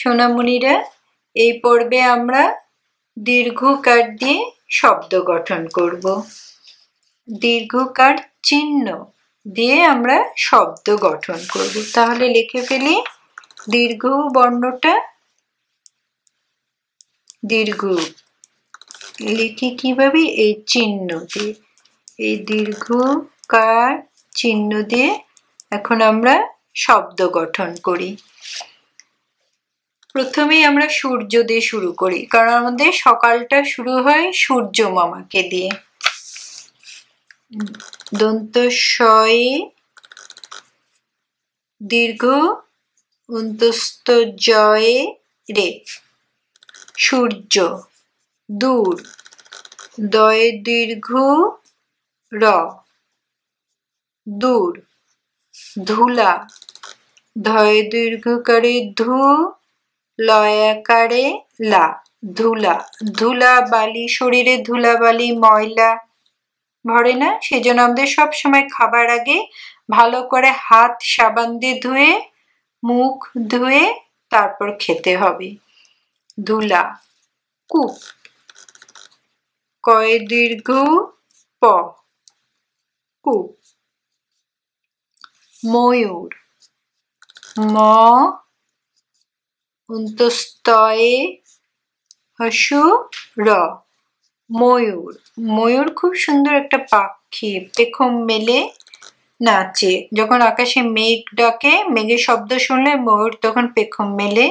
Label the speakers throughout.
Speaker 1: সোনামণিরা এই পর্বে আমরা দীর্ঘকার দিয়ে শব্দ গঠন করব দীর্ঘকার চিহ্ন দিয়ে আমরা শব্দ গঠন করব তাহলে লিখে ফেলি দীর্ঘ বর্ণটা দীর্ঘ লিখি কিভাবে এই চিহ্ন দিয়ে এই দীর্ঘ কার চিহ্ন দিয়ে এখন আমরা শব্দ গঠন করি প্রথমেই আমরা সূর্য দিয়ে শুরু করি কারণ আমাদের সকালটা শুরু হয় সূর্য মামাকে দিয়ে দন্ত শয়ে দীর্ঘ অন্তস্ত জয়ে রে সূর্য দূর দয়ে দীর্ঘ র দূর ধুলা ধয় দীর্ঘকারী ধু লয়াকারে লা ধুলা ধুলা বালি শরীরে ধুলা বালি ময়লা ভরে না সেজন্য আমাদের সবসময় খাবার আগে ভালো করে হাত সাবান দিয়ে ধুয়ে মুখ ধুয়ে তারপর খেতে হবে ধুলা কূপ কয় দীর্ঘ প কূপ ময়ূর ম অন্তস্তয়ে হসু র ময়ূর ময়ূর খুব সুন্দর একটা পাখি পেখম মেলে নাচে যখন আকাশে মেঘ ডাকে মেঘের শব্দ শুনলে ময়ূর তখন পেখম মেলে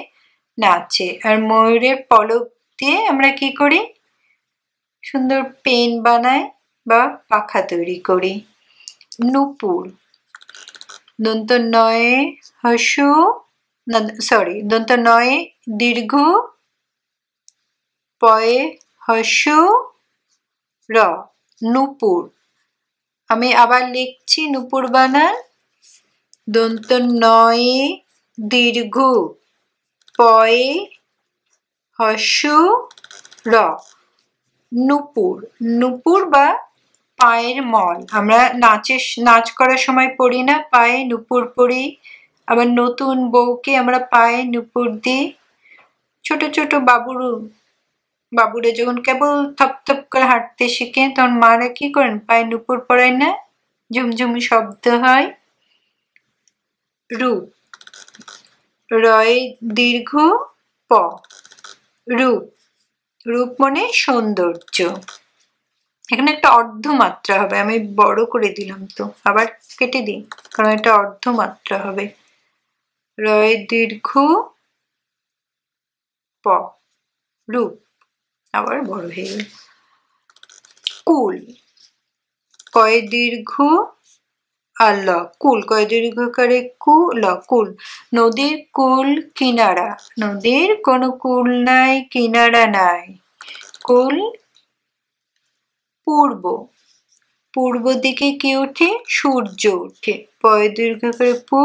Speaker 1: নাচে আর ময়ূরের পলক দিয়ে আমরা কি করি সুন্দর পেন বানাই বা পাখা তৈরি করি নুপুর দন্ত নয় হসু সরি দন্ত নয় দীর্ঘ পয়ে হস্যু র নুপুর আমি আবার লিখছি নুপুর বানান দন্ত নয় দীর্ঘ পয়ে হস্যু র নুপুর নুপুর বা পায়ের মল আমরা নাচের নাচ করার সময় পড়ি না পায়ে নুপুর পড়ি আবার নতুন বউকে আমরা পাই নুপুর দিই ছোট ছোট বাবুর বাবুরা যখন কেবল থপ থপ করে হাঁটতে শিখে তখন মারা কি করেন পায়ে নুপুর পড়ায় না ঝুমঝুম শব্দ হয় রু রয় দীর্ঘ প রূপ রূপ মনে সৌন্দর্য এখানে একটা অর্ধমাত্রা হবে আমি বড় করে দিলাম তো আবার কেটে দিই কারণ এটা অর্ধমাত্রা হবে রয় দীর্ঘ প রূপ আবার বড় হয়ে গেল কুল কয় দীর্ঘ আর ল কুল কয় দীর্ঘকারে কু ল কুল নদীর কুল কিনারা নদীর কোনো কুল নাই কিনারা নাই কুল পূর্ব পূর্ব দিকে কি ওঠে সূর্য ওঠে পয় করে পু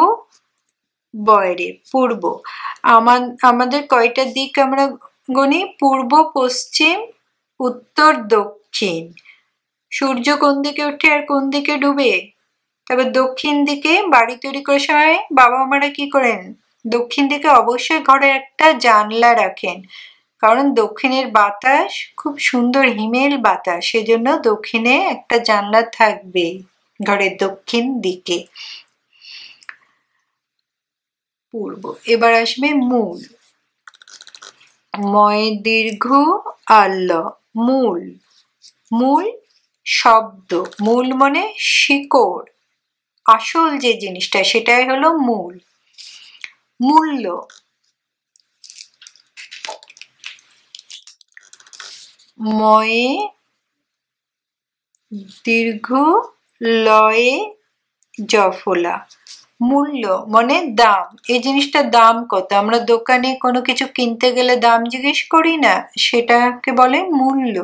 Speaker 1: বয়রে পূর্ব আমাদের কয়টা দিক আমরা গণি পূর্ব পশ্চিম উত্তর দক্ষিণ সূর্য কোন দিকে উঠে আর কোন দিকে ডুবে তবে দক্ষিণ দিকে বাড়ি তৈরি করে সময় বাবা মারা কি করেন দক্ষিণ দিকে অবশ্যই ঘরে একটা জানলা রাখেন কারণ দক্ষিণের বাতাস খুব সুন্দর হিমেল বাতাস সেজন্য দক্ষিণে একটা জানলা থাকবে ঘরের দক্ষিণ দিকে পূর্ব এবার আসবে মূল ময় দীর্ঘ আল্ল মূল মূল শব্দ মূল মানে শিকড় আসল যে জিনিসটা সেটাই হলো মূল মূল্য ময়ে দীর্ঘ লয়ে জফলা মূল্য মানে দাম এই জিনিসটার দাম কত আমরা দোকানে কোনো কিছু কিনতে গেলে দাম জিজ্ঞেস করি না সেটাকে বলে মূল্য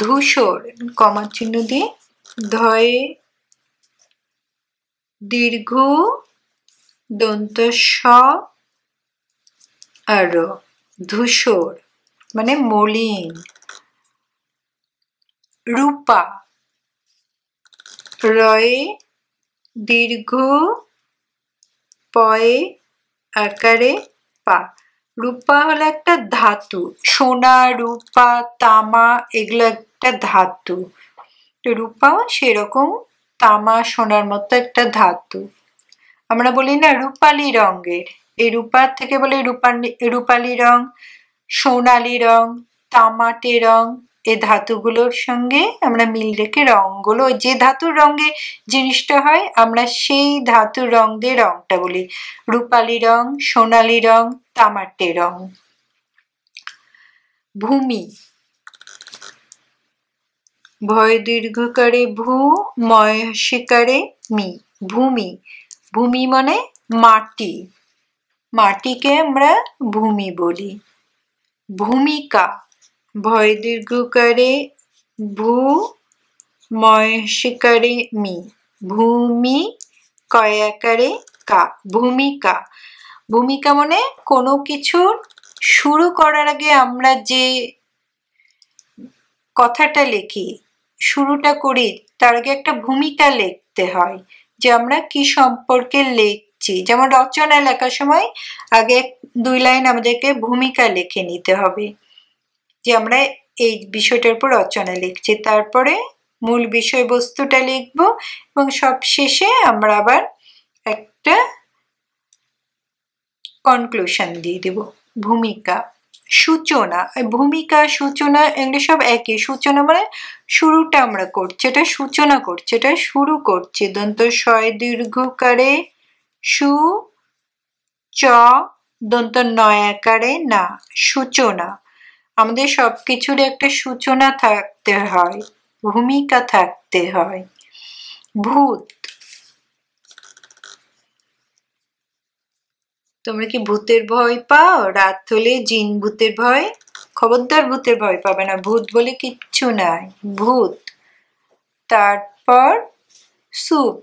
Speaker 1: ধূসর কমার চিহ্ন দিয়ে ধয়ে দীর্ঘ দন্ত আর ধূসর মানে মলিন রূপা রয়ে দীর্ঘ পয়ে আকারে পা রূপা হলো একটা ধাতু সোনা রূপা তামা এগুলো একটা ধাতু রূপা সেরকম তামা সোনার মতো একটা ধাতু আমরা বলি না রূপালি রঙের এই রূপার থেকে বলি রূপালি রূপালি রং সোনালি রং তামাটে রং এই ধাতুগুলোর সঙ্গে আমরা মিল রেখে রঙগুলো যে ধাতুর রঙে জিনিসটা হয় আমরা সেই ধাতুর রং দিয়ে রঙটা বলি রূপালি রং সোনালি রং তামাটে রং ভূমি ভয় দীর্ঘকারে ভূ ময়সিকারে মি ভূমি ভূমি মানে মাটি মাটিকে আমরা ভূমি বলি ভূমিকা ভয় দীর্ঘকারে ভূ ময় মি ভূমি কয়াকারে কা ভূমিকা ভূমিকা মানে কোনো কিছুর শুরু করার আগে আমরা যে কথাটা লিখি শুরুটা করি তার আগে একটা ভূমিকা লিখতে হয় যে আমরা কি সম্পর্কে লিখছি যেমন রচনা লেখার সময় আগে দুই লাইন আমাদেরকে ভূমিকা লিখে নিতে হবে যে আমরা এই বিষয়টার উপর রচনা লিখছি তারপরে মূল বিষয়বস্তুটা লিখব এবং সব শেষে আমরা আবার একটা কনক্লুশন দিয়ে দেব ভূমিকা সূচনা ভূমিকা সূচনা এগুলো সব একই সূচনা মানে শুরুটা আমরা করছি এটা সূচনা করছি এটা শুরু করছে দন্ত শয় দীর্ঘকারে সু চ দন্ত নয় আকারে না সূচনা আমাদের সব কিছুর একটা সূচনা থাকতে হয় ভূমিকা থাকতে হয় ভূত তোমরা কি ভূতের ভয় পাও রাত হলে জিন ভূতের ভয় খবরদার ভূতের ভয় পাবে না ভূত বলে কিচ্ছু নাই ভূত তারপর স্যুপ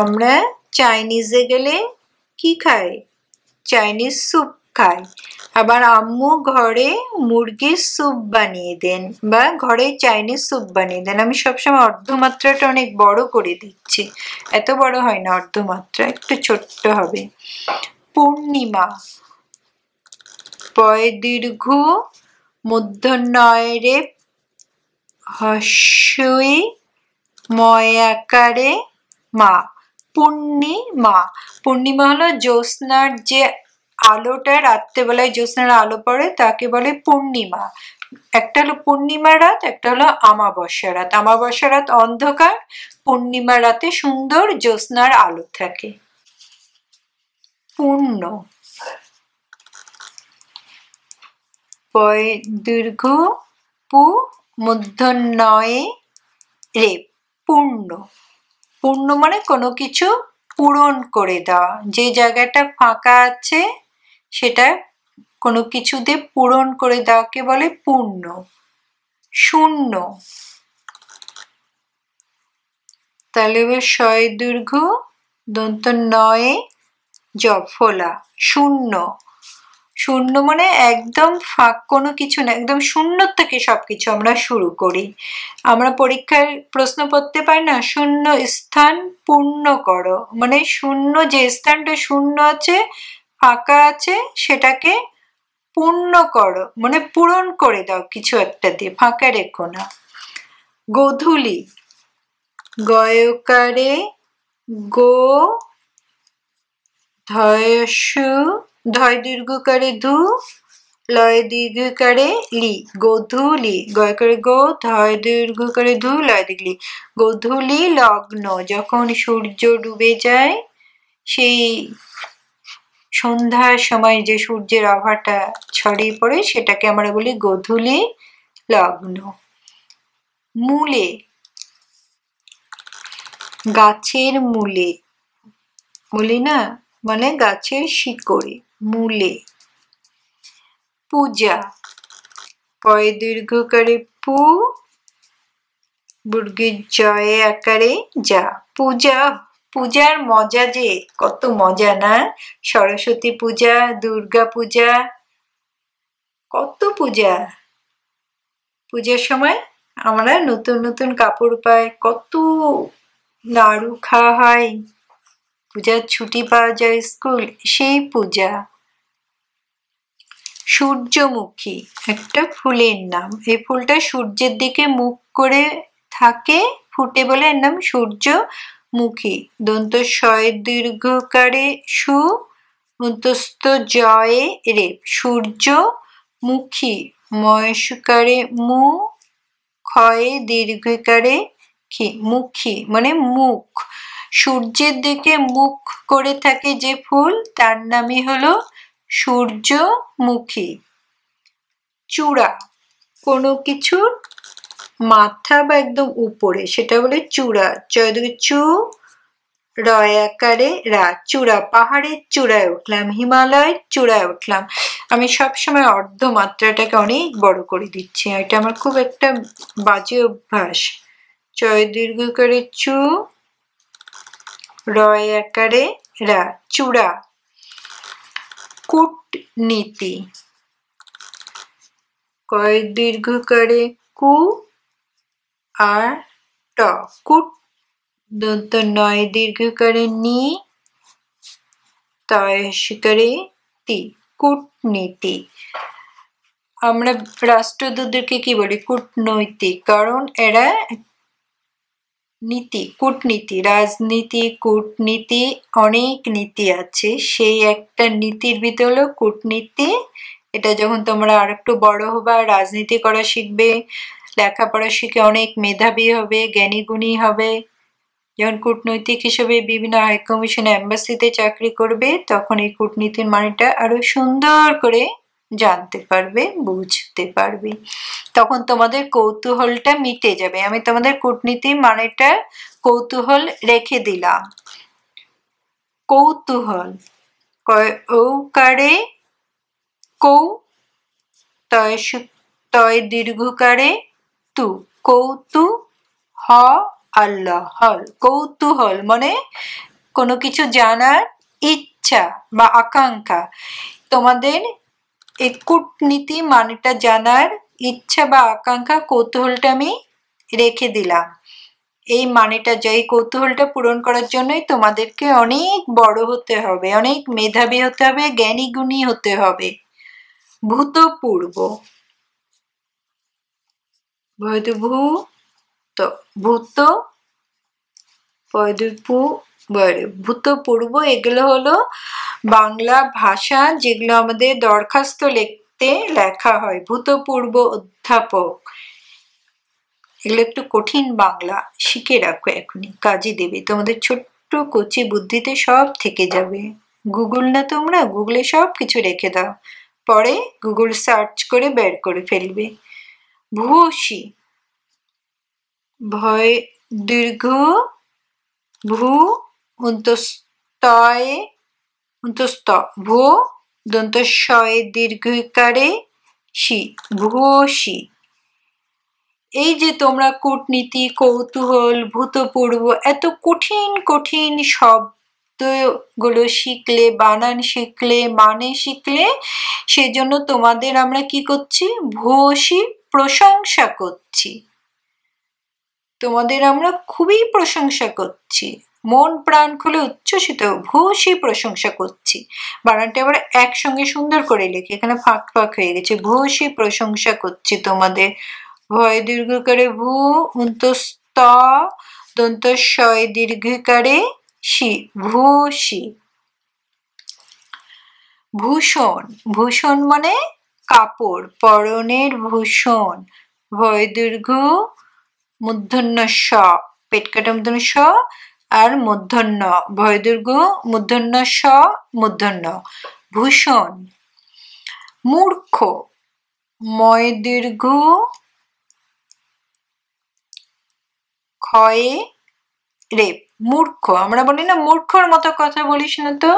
Speaker 1: আমরা চাইনিজে গেলে কি খাই চাইনিজ স্যুপ খাই আবার আম্মু ঘরে মুরগির স্যুপ বানিয়ে দেন বা ঘরে চাইনিজ স্যুপ বানিয়ে দেন আমি সবসময় অর্ধমাত্রাটা অনেক বড় করে দিচ্ছি এত বড় হয় না অর্ধমাত্রা একটু ছোট্ট হবে পূর্ণিমা পয় দীর্ঘ নয় রে হস্যই ময়াকারে মা পূর্ণিমা পূর্ণিমা হলো জ্যোৎস্নার যে আলোটা রাত্রেবেলায় জ্যোৎস্নার আলো পড়ে তাকে বলে পূর্ণিমা একটা হলো পূর্ণিমা রাত একটা হলো আমাবস্যা রাত আমাবস্যা রাত অন্ধকার পূর্ণিমা রাতে সুন্দর জ্যোৎস্নার আলো থাকে পূর্ণ দীর্ঘ পু মধ্যনয়ে রে পূর্ণ পূর্ণ মানে কোনো কিছু পূরণ করে দেওয়া যে জায়গাটা ফাঁকা আছে সেটা কোনো কিছুতে পূরণ করে দেওয়াকে বলে পূর্ণ শূন্য তাহলে এবার শয় দীর্ঘ দন্ত নয়ে জব ফোলা শূন্য শূন্য মানে একদম ফাঁক কোনো কিছু না একদম শূন্য থেকে সব কিছু আমরা শুরু করি আমরা পরীক্ষার প্রশ্ন পড়তে পারি না শূন্য স্থান পূর্ণ করো মানে শূন্য যে স্থানটা শূন্য আছে ফাঁকা আছে সেটাকে পূর্ণ করো মানে পূরণ করে দাও কিছু একটা দিয়ে ফাঁকা রেখো না গধুলি গয়কারে গো ধয়সু ধয় দীর্ঘকারে ধু লয় দীর্ঘকারে লি গধুলি গয়কারে গো ধয় দীর্ঘকারে ধু লয় দীর্ঘলি গধুলি লগ্ন যখন সূর্য ডুবে যায় সেই সন্ধ্যার সময় যে সূর্যের আভাটা ছড়িয়ে পড়ে সেটাকে আমরা বলি গোধূলি লগ্ন মূলে গাছের মূলে মূলে না মানে গাছের শিকড়ে মূলে পূজা পয়ে দীর্ঘকারে পু বুর্গের জয়ে আকারে যা পূজা পূজার মজা যে কত মজা না সরস্বতী পূজা দুর্গা পূজা কত পূজা পূজার সময় আমরা নতুন নতুন কাপড় পাই কত নাড়ু খাওয়া হয় পূজার ছুটি পাওয়া যায় স্কুল সেই পূজা সূর্যমুখী একটা ফুলের নাম এই ফুলটা সূর্যের দিকে মুখ করে থাকে ফুটে বলে এর নাম সূর্য মুখে দন্ত শয় দীর্ঘকারে সু অন্তস্থ জয়ে রেপ সূর্য মুখী ময়সকারে মু ক্ষয়ে দীর্ঘকারে কি মুখী মানে মুখ সূর্যের দিকে মুখ করে থাকে যে ফুল তার নামই হলো সূর্যমুখী চূড়া কোনো কিছুর মাথা বা একদম উপরে সেটা বলে চূড়া চয়দিকে চু রয় আকারে রা চূড়া পাহাড়ের চূড়ায় উঠলাম হিমালয়ের চূড়ায় উঠলাম আমি সবসময় অর্ধ মাত্রাটাকে অনেক বড় করে দিচ্ছি এটা আমার খুব একটা বাজে অভ্যাস চয় দীর্ঘ করে চু রয় আকারে রা চূড়া কূটনীতি কয় দীর্ঘ করে কু আর ট কুট দন্ত নয় দীর্ঘকারে নি তয় তি কূটনীতি আমরা রাষ্ট্রদূতদেরকে কি বলি কূটনৈতিক কারণ এরা নীতি কূটনীতি রাজনীতি কূটনীতি অনেক নীতি আছে সেই একটা নীতির ভিতরে কূটনীতি এটা যখন তোমরা আর একটু বড় হবে রাজনীতি করা শিখবে লেখাপড়া শিখে অনেক মেধাবী হবে জ্ঞানীগুণী হবে যখন কূটনৈতিক হিসেবে বিভিন্ন হাইকমিশন অ্যাম্বাসিতে চাকরি করবে তখন এই কূটনীতির মানেটা আরো সুন্দর করে জানতে পারবে বুঝতে পারবে তখন তোমাদের কৌতূহলটা মিটে যাবে আমি তোমাদের কূটনীতি মানেটা কৌতূহল রেখে দিলাম কৌতূহল ঔকারে কৌ তয় তয় দীর্ঘকারে কৌতু কৌতু হ আল্লাহ হল কৌতূহল মানে কোনো কিছু জানার ইচ্ছা বা আকাঙ্ক্ষা তোমাদের এই কূটনীতি মানেটা জানার ইচ্ছা বা আকাঙ্ক্ষা কৌতূহলটা আমি রেখে দিলাম এই মানেটা যাই কৌতূহলটা পূরণ করার জন্যই তোমাদেরকে অনেক বড় হতে হবে অনেক মেধাবী হতে হবে জ্ঞানী গুণী হতে হবে ভূতপূর্ব ভয়দু ভূ তো ভূত ভয়দুপু ভূতপূর্ব এগুলো হলো বাংলা ভাষা যেগুলো আমাদের দরখাস্ত লিখতে লেখা হয় ভূতপূর্ব অধ্যাপক এগুলো একটু কঠিন বাংলা শিখে রাখো এখনই কাজে দেবে তোমাদের ছোট্ট কচি বুদ্ধিতে সব থেকে যাবে গুগল না তোমরা গুগলে সব কিছু রেখে দাও পরে গুগল সার্চ করে বের করে ফেলবে ভূয়সী ভয় দীর্ঘ ভূ অন্তস্তয় অন্তস্ত ভূ দন্তস্বয়ে দীর্ঘকারে শি ভূয়সী এই যে তোমরা কূটনীতি কৌতূহল ভূতপূর্ব এত কঠিন কঠিন শব্দগুলো শিখলে বানান শিখলে মানে শিখলে সেজন্য তোমাদের আমরা কি করছি ভূয়সী প্রশংসা করছি তোমাদের আমরা খুবই প্রশংসা করছি মন প্রাণ খুলে উচ্ছ্বসিত ভূষী প্রশংসা করছি বানানটা আবার একসঙ্গে সুন্দর করে লিখি এখানে ফাঁক ফাঁক হয়ে গেছে ভূষি প্রশংসা করছি তোমাদের ভয় দীর্ঘকারে ভূ উন্তস্ত দন্ত শয় দীর্ঘকারে শি ভূষি ভূষণ ভূষণ মানে কাপড় পরনের ভূষণ ভয় দীর্ঘ মূর্ধন্য স পেটকাটা মূর্ধন্য স আর মূর্ধন্য ভয় দীর্ঘ মূর্ধন্য স মূর্ধন্য ভূষণ মূর্খ ময় দীর্ঘ ক্ষয়ে রেপ মূর্খ আমরা বলি না মূর্খর মতো কথা বলিস না তো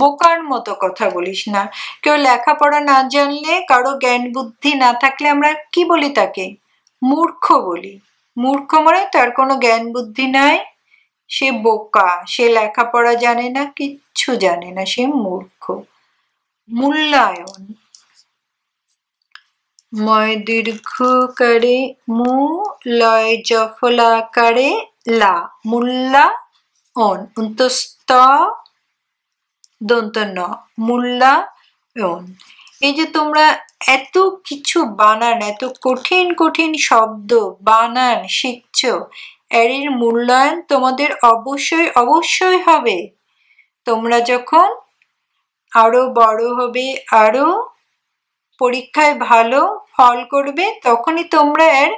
Speaker 1: বোকার মতো কথা বলিস না কেউ লেখাপড়া না জানলে কারো জ্ঞান বুদ্ধি না থাকলে আমরা কি বলি তাকে মূর্খ বলি মূর্খ মানে তার কোনো জ্ঞান বুদ্ধি নাই সে বোকা সে লেখাপড়া জানে না কিচ্ছু জানে না সে মূর্খ মূল্যায়ন ময় দীর্ঘ কারে মু লয় জফলা কারে লা অন অন্তস্ত দন্ত ন মূল্যায়ন এই যে তোমরা এত কিছু বানান এত কঠিন কঠিন শব্দ বানান শিখছ এর মূল্যায়ন তোমাদের অবশ্যই অবশ্যই হবে তোমরা যখন আরো বড় হবে আরো পরীক্ষায় ভালো ফল করবে তখনই তোমরা এর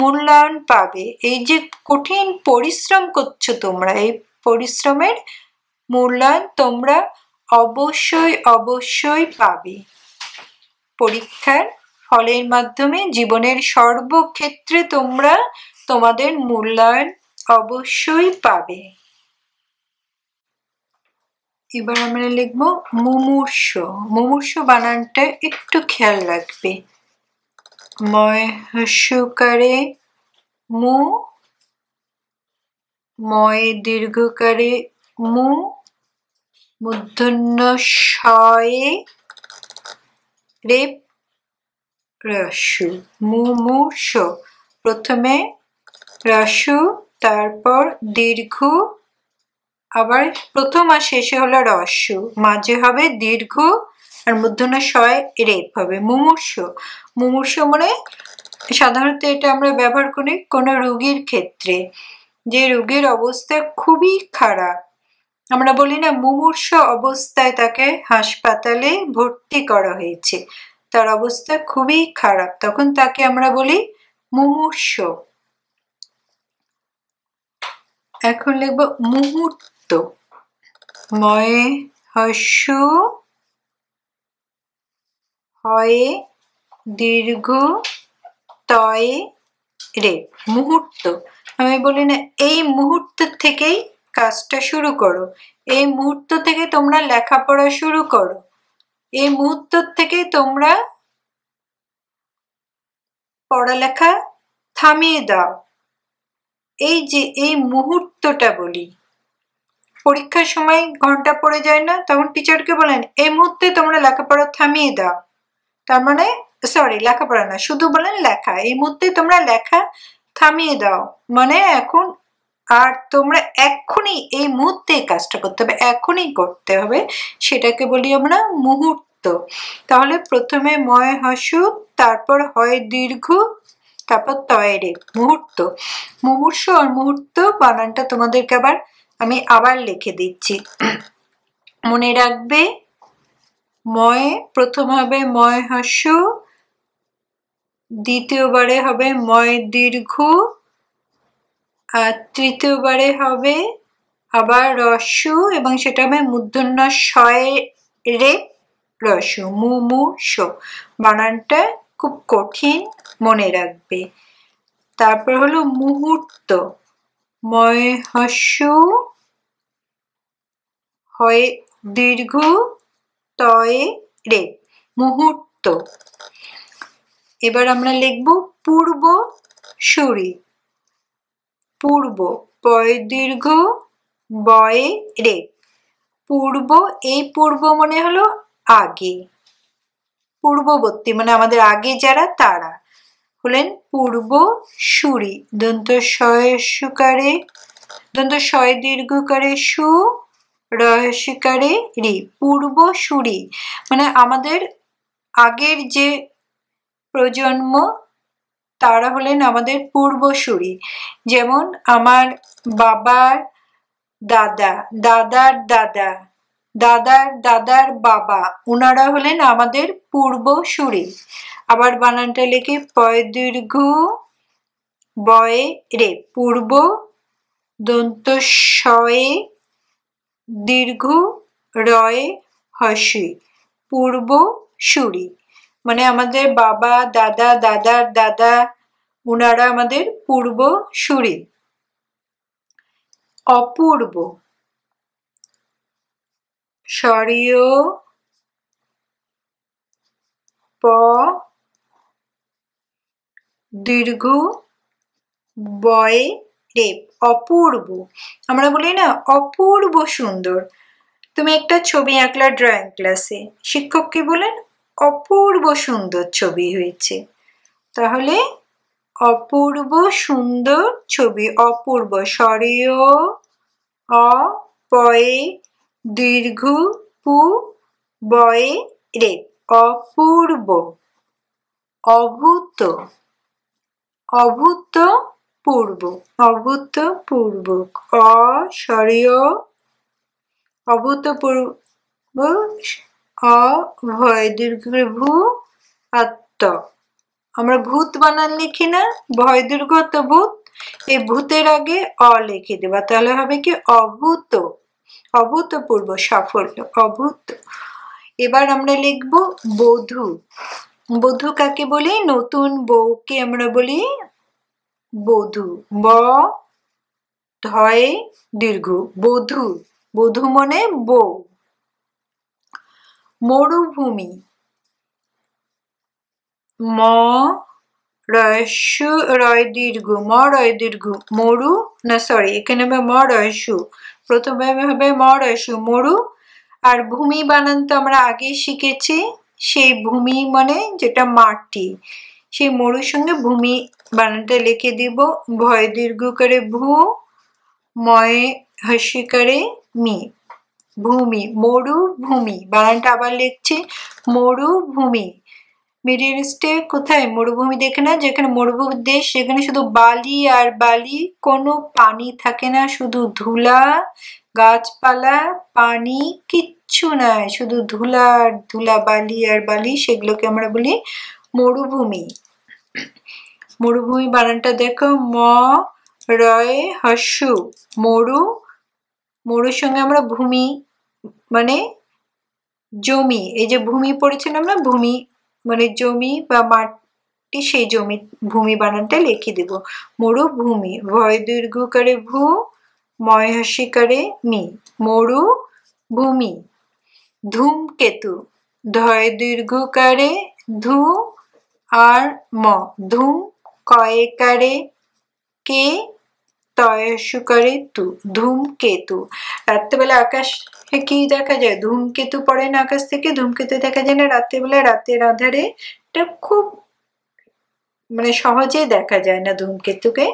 Speaker 1: মূল্যায়ন পাবে এই যে কঠিন পরিশ্রম করছো তোমরা এই পরিশ্রমের মূল্যায়ন তোমরা অবশ্যই অবশ্যই পাবে পরীক্ষার ফলের মাধ্যমে জীবনের সর্বক্ষেত্রে তোমরা তোমাদের মূল্যায়ন অবশ্যই পাবে এবার আমরা লিখব মুমূর্ষ মুমূর্ষ বানানটা একটু খেয়াল রাখবে ময়সুকারে মু ময় দীর্ঘকারে মু মূর্ধন্য শয়ে রেপ রসু মুমুষ প্রথমে রসু তারপর দীর্ঘ আবার প্রথম আর শেষে হলো রসু মাঝে হবে দীর্ঘ আর মূর্ধন্য শয় রেপ হবে মুমূর্ষ মুমূর্ষ মানে সাধারণত এটা আমরা ব্যবহার করি কোনো রুগীর ক্ষেত্রে যে রুগীর অবস্থা খুবই খারাপ আমরা বলি না মুমূর্ষ অবস্থায় তাকে হাসপাতালে ভর্তি করা হয়েছে তার অবস্থা খুবই খারাপ তখন তাকে আমরা বলি মুমূর্ষ এখন লিখব মুহূর্ত ময়ে হস্য হয়ে দীর্ঘ তয়ে রে মুহূর্ত আমি বলি না এই মুহূর্ত থেকেই কাজটা শুরু করো এই মুহূর্ত থেকে তোমরা লেখাপড়া শুরু করো এই মুহূর্ত থেকে তোমরা পড়ালেখা থামিয়ে দাও এই যে এই মুহূর্তটা বলি পরীক্ষার সময় ঘন্টা পড়ে যায় না তখন টিচারকে বলেন এই মুহূর্তে তোমরা লেখাপড়া থামিয়ে দাও তার মানে সরি লেখাপড়া না শুধু বলেন লেখা এই মুহূর্তে তোমরা লেখা থামিয়ে দাও মানে এখন আর তোমরা এখনই এই মুহূর্তে কাজটা করতে হবে এখনই করতে হবে সেটাকে বলি আমরা মুহূর্ত তাহলে প্রথমে ময় হসু তারপর হয় দীর্ঘ তারপর তয়েরে মুহূর্ত মুমূর্ষ আর মুহূর্ত বানানটা তোমাদেরকে আবার আমি আবার লিখে দিচ্ছি মনে রাখবে ময় প্রথম হবে ময় হস্য দ্বিতীয়বারে হবে ময় দীর্ঘ আর তৃতীয়বারে হবে আবার রস্যু এবং সেটা হবে মূর্ধন্য শয় রে রস্যু মু মু বানানটা খুব কঠিন মনে রাখবে তারপর হলো মুহূর্ত ময় হয়ে হয় দীর্ঘ তয় রে মুহূর্ত এবার আমরা লিখব পূর্ব সুরী পূর্ব পয় দীর্ঘ বয়ে রে পূর্ব এই পূর্ব মনে হলো আগে পূর্ববর্তী মানে আমাদের আগে যারা তারা হলেন পূর্ব সুরি দন্ত সুকারে দন্ত শয় দীর্ঘকারে সু রহস্যকারে রি পূর্ব সুরি মানে আমাদের আগের যে প্রজন্ম তারা হলেন আমাদের পূর্বসূরি যেমন আমার বাবার দাদা দাদার দাদা দাদার দাদার বাবা ওনারা হলেন আমাদের পূর্বসূরি আবার বানানটা লেখে পয় দীর্ঘ বয়ে রে পূর্ব দন্ত শয়ে দীর্ঘ রয়ে হসি পূর্ব সুরী মানে আমাদের বাবা দাদা দাদার দাদা উনারা আমাদের পূর্ব সুরী অপূর্ব প দীর্ঘ বয়ে রেপ অপূর্ব আমরা বলি না অপূর্ব সুন্দর তুমি একটা ছবি আঁকলা ড্রয়িং ক্লাসে শিক্ষক কি বলেন অপূর্ব সুন্দর ছবি হয়েছে তাহলে অপূর্ব সুন্দর ছবি অপূর্ব স্বরীয় অ পয়ে দীর্ঘ পু বয়ে রে অপূর্ব অভূত অভূত পূর্ব অভূত পূর্ব অস্বরীয় অভূতপূর্ব অ ভয় দীর্ঘ ভূ আত্ম আমরা ভূত বানান লিখি না ভয় দীর্ঘত ভূত এই ভূতের আগে অ লিখে দেবা তাহলে হবে কি অভূত অভূতপূর্ব সাফল্য অভূত এবার আমরা লিখব বধূ বধূ কাকে বলি নতুন বউকে আমরা বলি বধূ ব ধয় দীর্ঘ বধূ বধূ মনে বউ মরুভূমি ম রয়সু রয় দীর্ঘ ম রয় দীর্ঘ মরু না সরি এখানে হবে ম রয়সু প্রথমে হবে ম রয়সু মরু আর ভূমি বানান তো আমরা আগে শিখেছি সেই ভূমি মানে যেটা মাটি সেই মরুর সঙ্গে ভূমি বানানটা লিখে দিব ভয় দীর্ঘ করে ভূ ময় করে মি ভূমি মরুভূমি বানানটা আবার লিখছি মরুভূমি মিডিল স্টে কোথায় মরুভূমি দেখে না যেখানে মরুভূমি দেশ সেখানে শুধু বালি আর বালি কোনো পানি থাকে না শুধু ধুলা গাছপালা পানি কিচ্ছু নাই শুধু ধুলা আর ধুলা বালি আর বালি সেগুলোকে আমরা বলি মরুভূমি মরুভূমি বানানটা দেখো ম রয় হসু মরু মরুর সঙ্গে আমরা ভূমি মানে জমি এই যে ভূমি পড়েছেন আমরা ভূমি মানে জমি বা মাটি সেই জমি ভূমি বানানটা লিখে দেব ভূমি ভয় দীর্ঘকারে ভূ ময়হাসিকারে মি মরু ভূমি ধূমকেতু ধয় দীর্ঘকারে ধু আর ম ধূম কয়েকারে কে তয়সুকরেতু ধূমকেতু রাত্রেবেলা আকাশ কি দেখা যায় ধূমকেতু পড়ে না আকাশ থেকে ধূমকেতু দেখা যায় না রাত্রেবেলা রাতের আধারে এটা খুব মানে সহজে দেখা যায় না ধূমকেতুকে